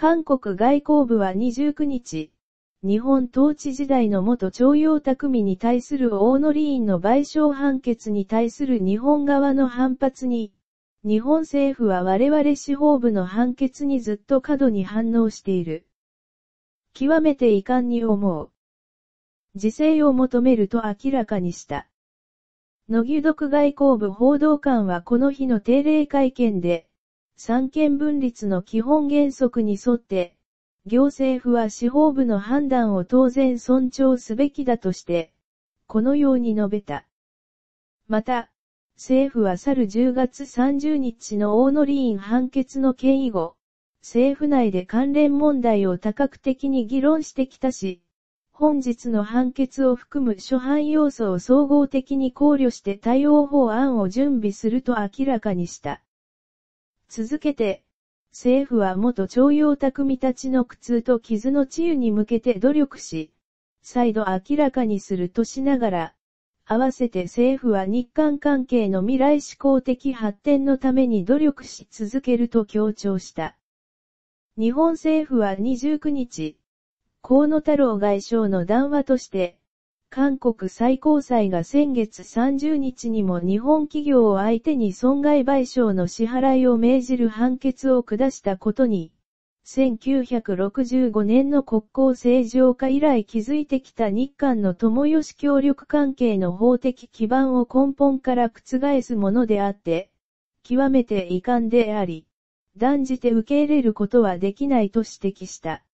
韓国外交部は29日、日本統治時代の元徴用匠に対する大則院の賠償判決に対する日本側の反発に、日本政府は我々司法部の判決にずっと過度に反応している。極めて遺憾に思う。自制を求めると明らかにした。野木独外交部報道官はこの日の定例会見で、三権分立の基本原則に沿って、行政府は司法部の判断を当然尊重すべきだとして、このように述べた。また、政府は去る10月30日の大野理院判決の権威後、政府内で関連問題を多角的に議論してきたし、本日の判決を含む諸般要素を総合的に考慮して対応法案を準備すると明らかにした。続けて、政府は元徴用匠たちの苦痛と傷の治癒に向けて努力し、再度明らかにするとしながら、合わせて政府は日韓関係の未来志向的発展のために努力し続けると強調した。日本政府は29日、河野太郎外相の談話として、韓国最高裁が先月30日にも日本企業を相手に損害賠償の支払いを命じる判決を下したことに、1965年の国交正常化以来築いてきた日韓の友良協力関係の法的基盤を根本から覆すものであって、極めて遺憾であり、断じて受け入れることはできないと指摘した。